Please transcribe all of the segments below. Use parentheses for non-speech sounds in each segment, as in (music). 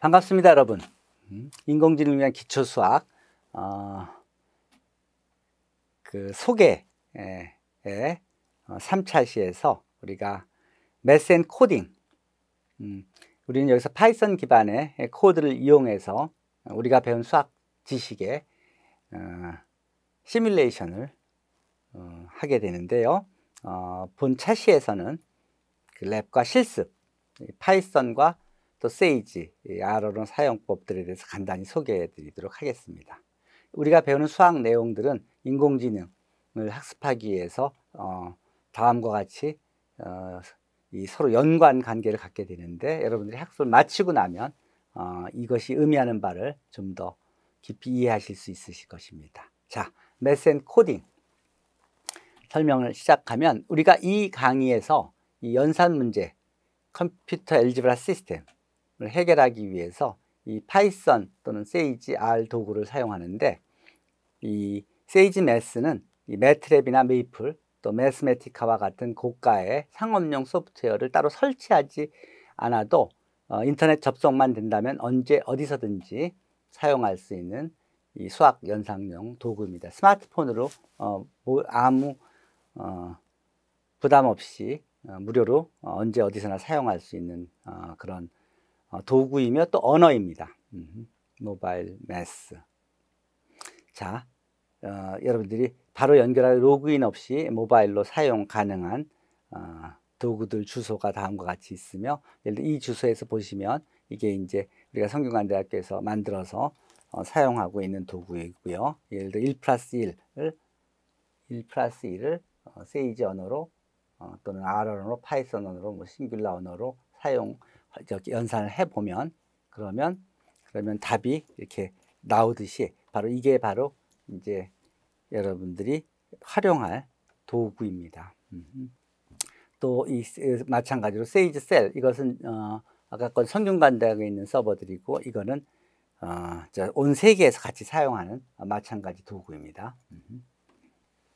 반갑습니다, 여러분. 음, 인공지능을 위한 기초수학 어, 그 소개의 3차 예, 예, 어, 시에서 우리가 메스 코딩 음, 우리는 여기서 파이썬 기반의 코드를 이용해서 우리가 배운 수학 지식의 어, 시뮬레이션을 어, 하게 되는데요. 어, 본 차시에서는 그 랩과 실습, 파이썬과 또 세이지, 예, 아로론 사용법들에 대해서 간단히 소개해 드리도록 하겠습니다. 우리가 배우는 수학 내용들은 인공지능을 학습하기 위해서 어, 다음과 같이 어, 이 서로 연관 관계를 갖게 되는데 여러분들이 학습을 마치고 나면 어, 이것이 의미하는 바를 좀 더 깊이 이해하실 수 있으실 것입니다. 자, 메센 코딩 설명을 시작하면 우리가 이 강의에서 이 연산 문제, 컴퓨터 엘지브라 시스템 해결하기 위해서 이 파이썬 또는 세이지 R 도구를 사용하는데 이 세이지 매스는 이 매트랩이나 메이플 또 매스메티카와 같은 고가의 상업용 소프트웨어를 따로 설치하지 않아도 어, 인터넷 접속만 된다면 언제 어디서든지 사용할 수 있는 이 수학 연상용 도구입니다. 스마트폰으로 어, 뭐, 아무 어, 부담 없이 어, 무료로 어, 언제 어디서나 사용할 수 있는 어, 그런 어, 도구이며 또 언어입니다. 음, 모바일 메스. 자, 어, 여러분들이 바로 연결할 로그인 없이 모바일로 사용 가능한 어, 도구들 주소가 다음과 같이 있으며 예를 들어 이 주소에서 보시면 이게 이제 우리가 성균관대학교에서 만들어서 어, 사용하고 있는 도구이고요. 예를 들어 1 플러스 1을 1 플러스 1을 어, 세이지 언어로 어, 또는 R 언어로 파이썬 언어로 뭐 싱귤라 언어로 사용 이렇게 연산을 해보면 그러면 그러면 답이 이렇게 나오듯이 바로 이게 바로 이제 여러분들이 활용할 도구입니다. 음. 또이 마찬가지로 세이지 셀 이것은 어, 아까 건 성균관대학에 있는 서버들이고 이거는 어, 온 세계에서 같이 사용하는 마찬가지 도구입니다. 음.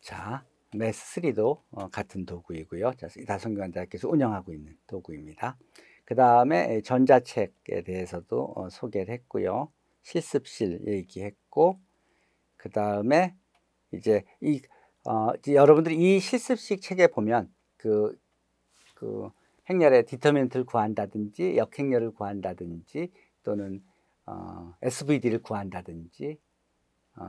자, 메스3도 어, 같은 도구이고요. 자, 다성균관대학에서 운영하고 있는 도구입니다. 그 다음에 전자책에 대해서도 어, 소개를 했고요. 실습실 얘기했고 그 다음에 이제 이 어, 이제 여러분들이 이 실습식 책에 보면 그, 그 행렬의 디터미트를 구한다든지 역행렬을 구한다든지 또는 어, SVD를 구한다든지 어,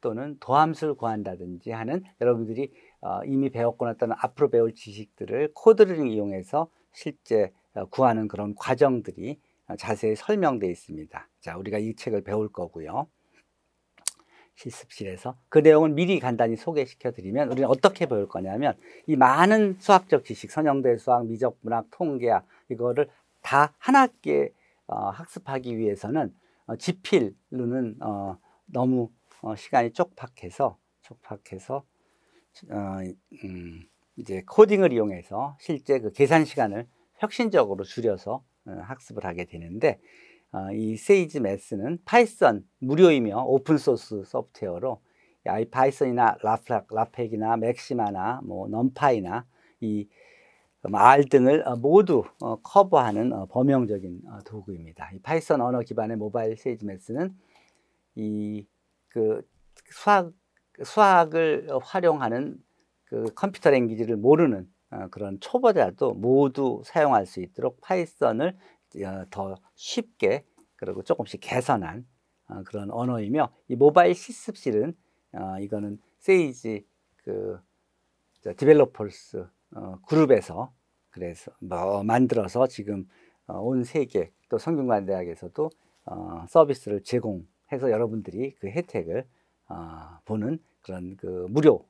또는 도함수를 구한다든지 하는 여러분들이 어, 이미 배웠거나 또는 앞으로 배울 지식들을 코드를 이용해서 실제 어, 구하는 그런 과정들이 자세히 설명되어 있습니다. 자, 우리가 이 책을 배울 거고요. 실습실에서 그 내용은 미리 간단히 소개시켜 드리면 우리는 어떻게 배울 거냐면 이 많은 수학적 지식, 선형대 수학, 미적 문학, 통계학 이거를 다한학기 어, 학습하기 위해서는 어, 지필로는 어, 너무 어, 시간이 쪽박해서 쪽박해서 어, 음, 이제 코딩을 이용해서 실제 그 계산 시간을 혁신적으로 줄여서 어, 학습을 하게 되는데 어, 이 세이지 매스는 파이썬 무료이며 오픈소스 소프트웨어로 이 파이썬이나 라플락, 라펙이나 맥시마나 뭐 넘파이나 이 음, R 등을 어, 모두 커버하는 범용적인 도구입니다. 이 파이썬 언어 기반의 모바일 세이지 매스는 이 그 수학 수학을 활용하는 그 컴퓨터 랭귀지를 모르는 어, 그런 초보자도 모두 사용할 수 있도록 파이썬을 어, 더 쉽게 그리고 조금씩 개선한 어, 그런 언어이며 이 모바일 시습실은 이거는 세이지 그 디벨로퍼스 그룹에서 그래서 뭐 만들어서 지금 온 세계 또 성균관대학에서도 서비스를 제공해서 여러분들이 그 혜택을 보는 그런 그 무료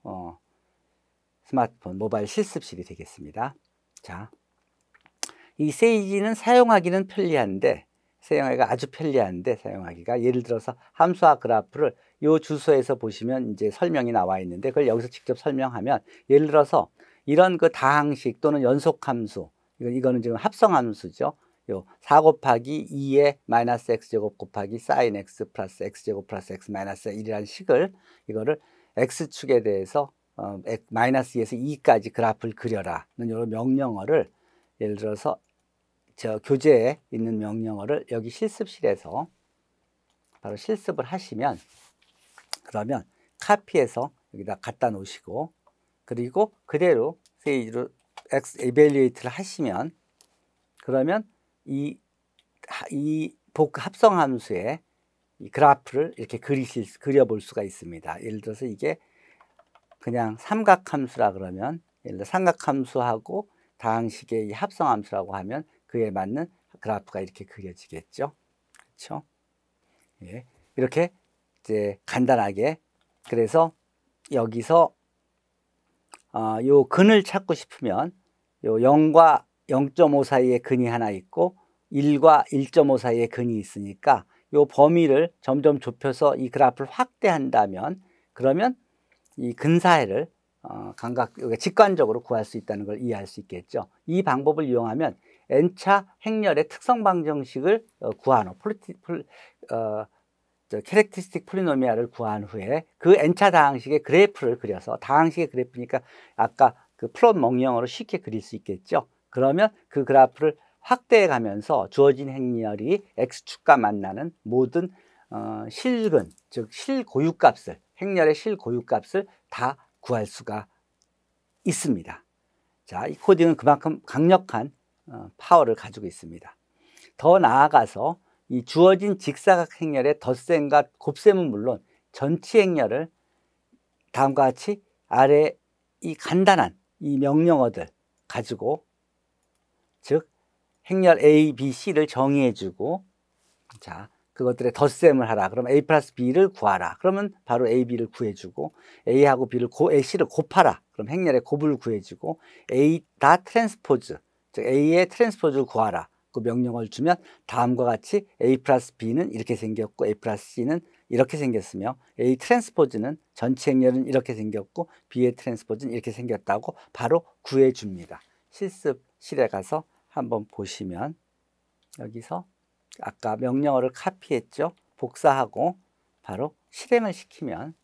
스마트폰 모바일 실습실이 되겠습니다. 자, 이 세이지는 사용하기는 편리한데 사용하기가 아주 편리한데 사용하기가 예를 들어서 함수와 그래프를 이 주소에서 보시면 이제 설명이 나와 있는데 그걸 여기서 직접 설명하면 예를 들어서 이런 그 다항식 또는 연속함수 이거는 건이 지금 합성함수죠. 요4 곱하기 2에 마이너스 x제곱 곱하기 s 인 x 플러스 x제곱 플러스 x 마이너스 1이라는 식을 이거를 x축에 대해서 어, 마이너스 2에서 2까지 그래프를 그려라는 이런 명령어를 예를 들어서 저 교재에 있는 명령어를 여기 실습실에서 바로 실습을 하시면 그러면 카피해서 여기다 갖다 놓으시고 그리고 그대로 세이지로 엑스 에벨리에이트를 하시면 그러면 이 이복 합성 함수의 이 그래프를 이렇게 그리실 그려볼 수가 있습니다. 예를 들어서 이게 그냥 삼각함수라 그러면 예를 들어 삼각함수하고 다항식의 이 합성함수라고 하면 그에 맞는 그래프가 이렇게 그려지겠죠. 그렇죠? 예. 이렇게 이제 간단하게 그래서 여기서 어, 요 근을 찾고 싶으면 요 0과 0.5 사이에 근이 하나 있고 1과 1.5 사이에 근이 있으니까 요 범위를 점점 좁혀서 이 그래프를 확대한다면 그러면 이 근사해를 어, 감각, 그러니까 직관적으로 구할 수 있다는 걸 이해할 수 있겠죠. 이 방법을 이용하면 N차 행렬의 특성 방정식을 어, 구한 후, 폴리티, 폴, 어, 저, 캐렉티스틱 폴리노미아를 구한 후에 그 N차 다항식의 그래프를 그려서 다항식의 그래프니까 아까 그 플롯 멍형으로 쉽게 그릴 수 있겠죠. 그러면 그 그래프를 확대해 가면서 주어진 행렬이 X축과 만나는 모든 어, 실근, 즉 실고유값을 행렬의 실고유값을 다 구할 수가 있습니다. 자, 이 코딩은 그만큼 강력한 어, 파워를 가지고 있습니다. 더 나아가서 이 주어진 직사각 행렬의 덧셈과 곱셈은 물론 전치 행렬을 다음과 같이 아래 이 간단한 이 명령어들 가지고 즉 행렬 A, B, C를 정의해주고 자 그것들의 덧셈을 하라. 그럼 A 플러스 B를 구하라. 그러면 바로 A, B를 구해주고 A하고 B를 고, A, C를 곱하라. 그럼 행렬의 곱을 구해주고 A 다 트랜스포즈, 즉 A의 트랜스포즈를 구하라. 그 명령을 주면 다음과 같이 A 플러스 B는 이렇게 생겼고 A 플러스 C는 이렇게 생겼으며 A 트랜스포즈는 전체 행렬은 이렇게 생겼고 B의 트랜스포즈는 이렇게 생겼다고 바로 구해줍니다. 실습 실에 가서 한번 보시면 여기서 아까 명령어를 카피했죠. 복사하고 바로 실행을 시키면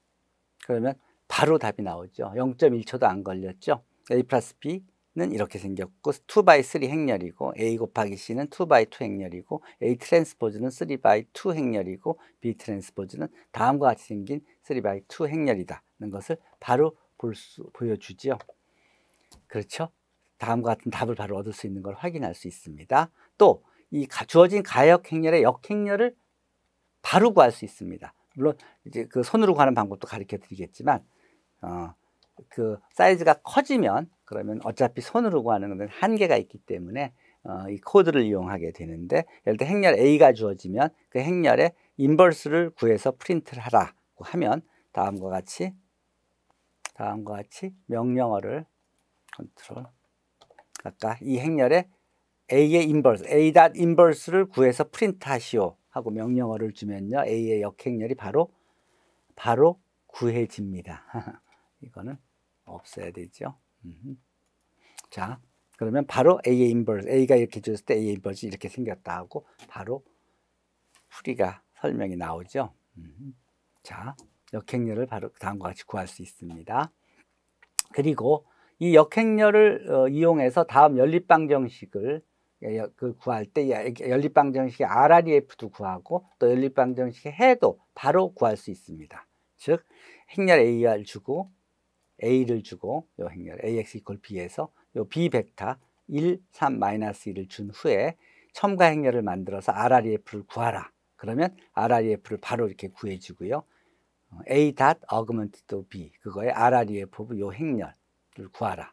그러면 바로 답이 나오죠. 0.1초도 안 걸렸죠. A 플러스 B는 이렇게 생겼고 2 by 3 행렬이고 A 곱하기 C는 2 by 2 행렬이고 A 트랜스포즈는 3 by 2 행렬이고 B 트랜스포즈는 다음과 같이 생긴 3 by 2 행렬이다는 것을 바로 볼 수, 보여주죠 그렇죠? 다음과 같은 답을 바로 얻을 수 있는 걸 확인할 수 있습니다. 또이 주어진 가역 행렬의 역행렬을 바로 구할 수 있습니다. 물론 이제 그 손으로 구하는 방법도 가르쳐 드리겠지만 어, 그 사이즈가 커지면 그러면 어차피 손으로 구하는 것은 한계가 있기 때문에 어, 이 코드를 이용하게 되는데 예를 들어 행렬 A가 주어지면 그 행렬의 인버스를 구해서 프린트를 하라고 하면 다음과 같이 다음과 같이 명령어를 컨트롤 아까 이 행렬의 A의 인버스, A 닷 인버스를 구해서 프린트하시오 하고 명령어를 주면요. A의 역행렬이 바로 바로 구해집니다. (laughs) 이거는 없어야 되죠. 자, 그러면 바로 A의 인버스, A가 이렇게 줬을 때 A의 인버스 이렇게 생겼다 하고 바로 풀이가 설명이 나오죠. 자, 역행렬을 바로 다음과 같이 구할 수 있습니다. 그리고 이 역행렬을 어, 이용해서 다음 연립방정식을 예, 그 구할 때 연립방 정식의 RREF도 구하고 또 연립방 정식 해도 바로 구할 수 있습니다. 즉 행렬 AR 주고 A를 주고 요 행렬 AX 이퀄 B에서 요 B 벡터 1, 3, 1을 준 후에 첨가 행렬을 만들어서 RREF를 구하라. 그러면 RREF를 바로 이렇게 구해주고요. 어, A 닷 어그먼트도 B 그거에 RREF 요 행렬을 구하라.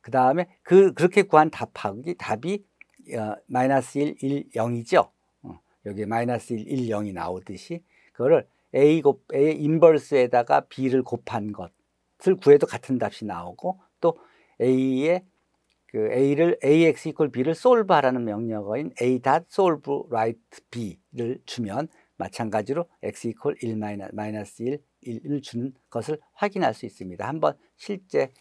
그 다음에 그 그렇게 구한 답하기 답이 어, 마이너스 1, 1, 0이죠. 어, 여기 마이너스 1, 1, 0이 나오듯이 그거를 a 곱 a 인버스에다가 b를 곱한 것을 구해도 같은 답이 나오고 또 a의 그 a를 ax 이퀄 b를 솔브하라는 명령어인 a 닷 솔브 라이트 b를 주면 마찬가지로 x 이퀄 1 마이너스 1 1을 주는 것을 확인할 수 있습니다. 한번 실제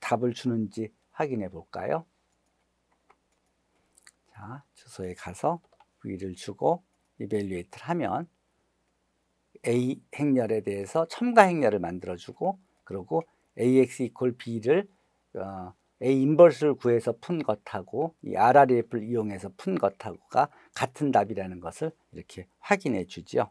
답을 주는지 확인해 볼까요? 자, 주소에 가서 v를 주고 e v a l u a t e 를 하면 a 행렬에 대해서 첨가 행렬을 만들어 주고 그리고 ax 이퀄 b를 어, a 인버스를 구해서 푼 것하고 이 RRF를 이용해서 푼 것하고가 같은 답이라는 것을 이렇게 확인해 주죠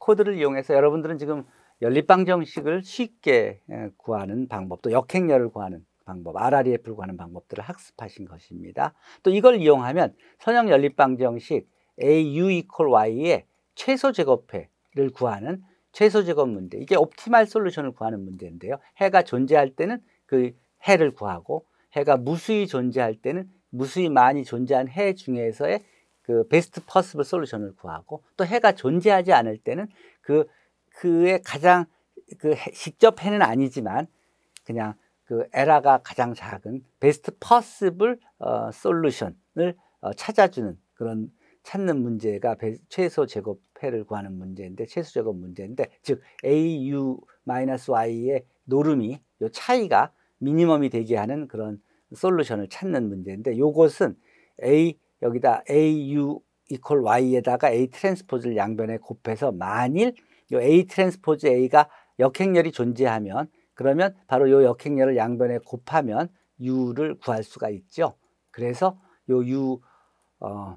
코드를 이용해서 여러분들은 지금 연립방정식을 쉽게 구하는 방법 또 역행렬을 구하는 방법, RRE에 불과하는 방법들을 학습하신 것입니다. 또 이걸 이용하면 선형 연립방정식 AU equal Y의 최소 제곱해를 구하는 최소 제곱 문제, 이게 옵티말 솔루션을 구하는 문제인데요. 해가 존재할 때는 그 해를 구하고 해가 무수히 존재할 때는 무수히 많이 존재한 해 중에서의 그 베스트 퍼스블 솔루션을 구하고 또 해가 존재하지 않을 때는 그 그의 가장 그 직접 해는 아니지만 그냥 그 에라가 가장 작은 베스트 퍼스블 어, 솔루션을 어, 찾아주는 그런 찾는 문제가 배, 최소 제곱 해를 구하는 문제인데 최소 제곱 문제인데 즉 AU-Y의 노름이 요 차이가 미니멈이 되게 하는 그런 솔루션을 찾는 문제인데 요것은 A 여기다 AU 이퀄 Y에다가 A 트랜스포즈를 양변에 곱해서 만일 요 A 트랜스포즈 A가 역행렬이 존재하면 그러면 바로 요 역행렬을 양변에 곱하면 u를 구할 수가 있죠. 그래서 요 u 어,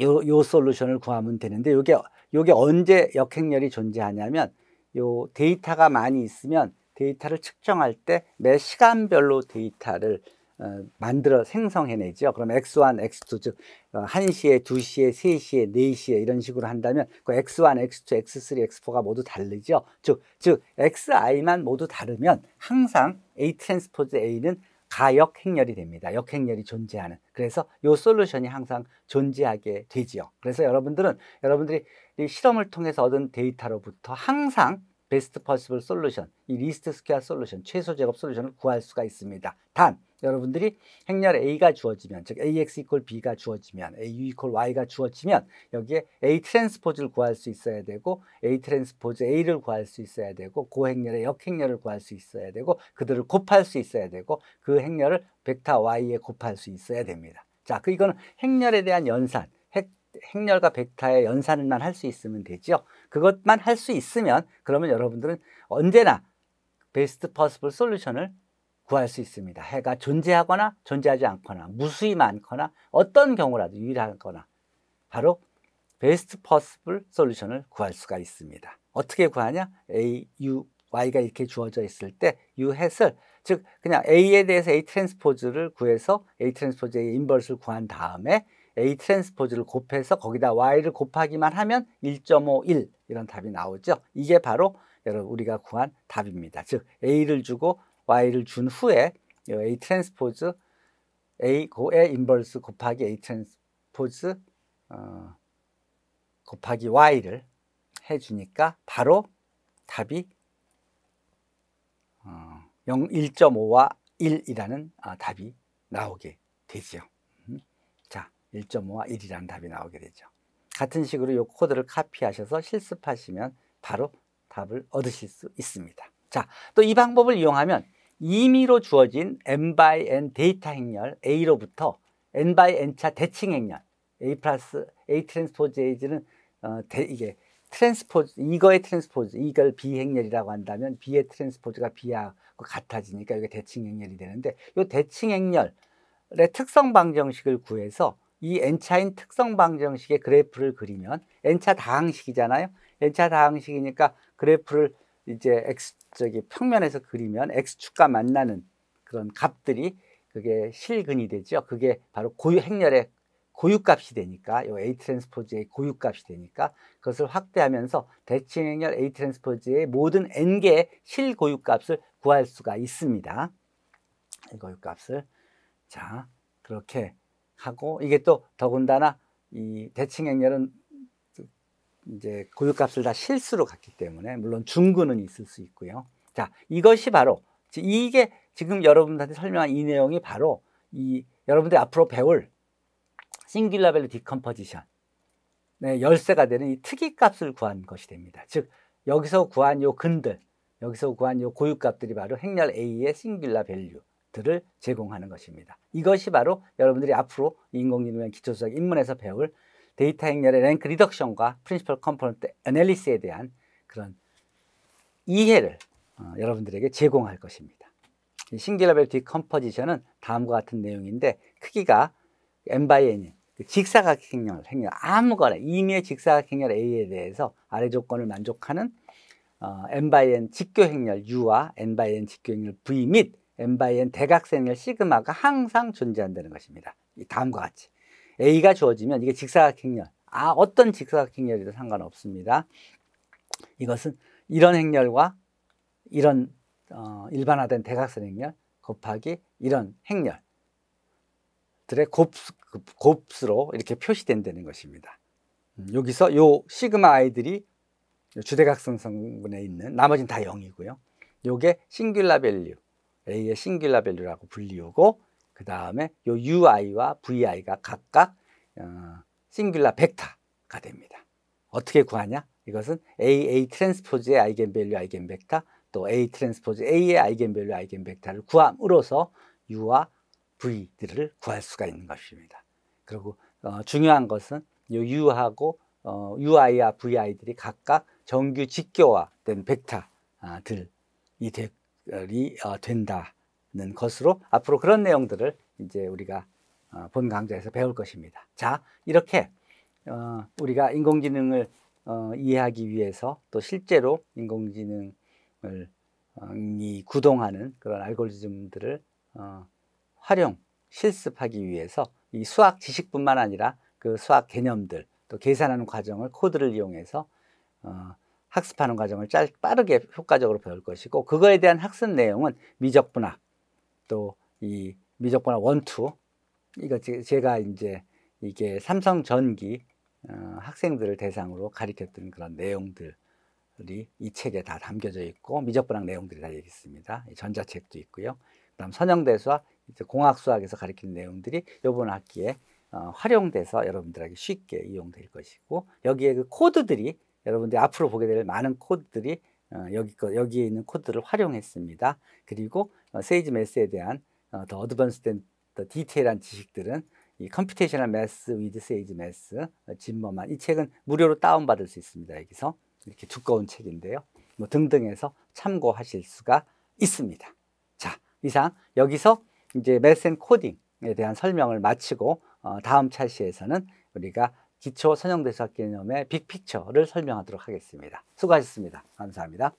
요, 요 솔루션을 구하면 되는데 요게 요게 언제 역행렬이 존재하냐면 요 데이터가 많이 있으면 데이터를 측정할 때 매 시간별로 데이터를 어, 만들어 생성해내죠. 그럼 x1, x2 즉 1시에, 어, 2시에, 3시에, 4시에 이런 식으로 한다면 그 x1, x2, x3, x4가 모두 다르죠. 즉, 즉 xi만 모두 다르면 항상 a 트랜스포즈 a는 가역행렬이 됩니다. 역행렬이 존재하는. 그래서 이 솔루션이 항상 존재하게 되지요. 그래서 여러분들은 여러분들이 실험을 통해서 얻은 데이터로부터 항상 베스트 퍼시블 솔루션, 이 리스트 스퀘어 솔루션, 최소 제곱 솔루션을 구할 수가 있습니다. 단 여러분들이 행렬 A가 주어지면 즉 AX 이퀄 B가 주어지면 AU 이퀄 Y가 주어지면 여기에 A 트랜스포즈를 구할 수 있어야 되고 A 트랜스포즈 A를 구할 수 있어야 되고 고 행렬의 역행렬을 구할 수 있어야 되고 그들을 곱할 수 있어야 되고 그 행렬을 벡터 Y에 곱할 수 있어야 됩니다. 자, 그 이거는 행렬에 대한 연산, 핵, 행렬과 벡터의 연산만 할 수 있으면 되죠 그것만 할 수 있으면 그러면 여러분들은 언제나 베스트 퍼스블 솔루션을 구할 수 있습니다. 해가 존재하거나 존재하지 않거나 무수히 많거나 어떤 경우라도 유일하거나 바로 베스트 퍼스블 솔루션을 구할 수가 있습니다. 어떻게 구하냐? A, U, Y가 이렇게 주어져 있을 때 U 해을즉 그냥 A에 대해서 A 트랜스포즈를 구해서 A 트랜스포즈의 인버스를 구한 다음에 A 트랜스포즈를 곱해서 거기다 Y를 곱하기만 하면 1.51 이런 답이 나오죠. 이게 바로 여러분 우리가 구한 답입니다. 즉 A를 주고 y를 준 후에 a 트랜스포즈 a 고의 그 인버스 곱하기 a 트랜스포즈 어, 곱하기 y를 해주니까 바로 답이 어, 0, 1.5와 1이라는 아, 답이 나오게 되죠. 음. 자, 1.5와 1이라는 답이 나오게 되죠. 같은 식으로 이 코드를 카피하셔서 실습하시면 바로 답을 얻으실 수 있습니다. 자, 또 이 방법을 이용하면 임의로 주어진 n by n 데이터 행렬 A로부터 n by n차 대칭 행렬 A 플러스 A 트랜스포즈 A는 어, 대, 이게 트랜스포즈 이거의 트랜스포즈 이걸 B 행렬이라고 한다면 B의 트랜스포즈가 B하고 같아지니까 이게 대칭 행렬이 되는데 이 대칭 행렬의 특성 방정식을 구해서 이 n차인 특성 방정식의 그래프를 그리면 n차 다항식이잖아요. n차 다항식이니까 그래프를 이제 x 저기 평면에서 그리면 x축과 만나는 그런 값들이 그게 실근이 되죠. 그게 바로 고유 행렬의 고유값이 되니까 요 A 트랜스포즈의 고유값이 되니까 그것을 확대하면서 대칭행렬 A 트랜스포즈의 모든 n 개의 실고유값을 구할 수가 있습니다. 고유값을 자 그렇게 하고 이게 또 더군다나 이 대칭행렬은 이제 고유값을 다 실수로 갔기 때문에 물론 중근은 있을 수 있고요. 자, 이것이 바로 이게 지금 여러분들한테 설명한 이 내용이 바로 이 여러분들이 앞으로 배울 싱귤라 밸류 디컴포지션 네, 열쇠가 되는 이 특이값을 구한 것이 됩니다. 즉 여기서 구한 요 근들, 여기서 구한 요 고유값들이 바로 행렬 A의 싱귤라 밸류들을 제공하는 것입니다. 이것이 바로 여러분들이 앞으로 인공지능 기초수학 입문에서 배울 데이터 행렬의 랭크 리덕션과 프린시플 컴포넌트 애널리스에 대한 그런 이해를 어, 여러분들에게 제공할 것입니다. 싱귤러벨 디컴포지션은 다음과 같은 내용인데 크기가 n by n 그 직사각 행렬, 행렬 아무거나 임의의 직사각 행렬 a에 대해서 아래 조건을 만족하는 어, n by n 직교 행렬 u와 n by n 직교 행렬 v 및 n by n 대각선 행렬 시그마가 항상 존재한다는 것입니다. 다음과 같이 A가 주어지면 이게 직사각행렬. 아, 어떤 직사각행렬이든 상관없습니다. 이것은 이런 행렬과 이런 어, 일반화된 대각선 행렬 곱하기 이런 행렬들의 곱, 곱수로 이렇게 표시된다는 것입니다. 음, 여기서 요 시그마 아이들이 주대각선 성분에 있는 나머지는 다 0이고요. 요게 싱귤라 밸류, A의 싱귤라 밸류라고 불리우고 그 다음에 요 UI와 VI가 각각 어, 싱귤라 벡터가 됩니다. 어떻게 구하냐? 이것은 AA 트랜스포즈의 아이겐밸류 아이겐벡터 또 A 트랜스포즈 A의 아이겐밸류 아이겐벡터를 구함으로써 U와 V들을 구할 수가 있는 것입니다. 그리고 어, 중요한 것은 요 U하고 어, UI와 VI들이 각각 정규 직교화된 벡터들이 되, 어, 된다. 있는 것으로 앞으로 그런 내용들을 이제 우리가 어, 본 강좌에서 배울 것입니다. 자, 이렇게 어, 우리가 인공지능을 어, 이해하기 위해서 또 실제로 인공지능을 이 구동하는 그런 알고리즘들을 활용, 실습하기 위해서 이 수학 지식뿐만 아니라 그 수학 개념들 또 계산하는 과정을 코드를 이용해서 학습하는 과정을 빠르게 효과적으로 배울 것이고 그거에 대한 학습 내용은 미적분학, 또이 미적분할 원투 이거 제가 이제 이게 삼성 전기 어, 학생들을 대상으로 가르쳤던 그런 내용들이 이 책에 다 담겨져 있고 미적분학 내용들이 다 여기 있습니다. 전자책도 있고요. 그다음 선형대 수학, 이제 공학 수학에서 가리키는 내용들이 이번 학기에 어, 활용돼서 여러분들에게 쉽게 이용될 것이고 여기에 그 코드들이 여러분들이 앞으로 보게 될 많은 코드들이 어, 여기 여기에 있는 코드를 활용했습니다. 그리고 세이지 어, 매스에 대한 어, 더 어드밴스된 더 디테일한 지식들은 이 컴퓨테이셔널 매스 위드 세이지 매스 진머만 이 책은 무료로 다운받을 수 있습니다. 여기서 이렇게 두꺼운 책인데요. 뭐 등등해서 참고하실 수가 있습니다. 자, 이상 여기서 이제 매스 앤 코딩에 대한 설명을 마치고 어, 다음 차시에서는 우리가 기초 선형대사 개념의 빅픽처를 설명하도록 하겠습니다. 수고하셨습니다. 감사합니다.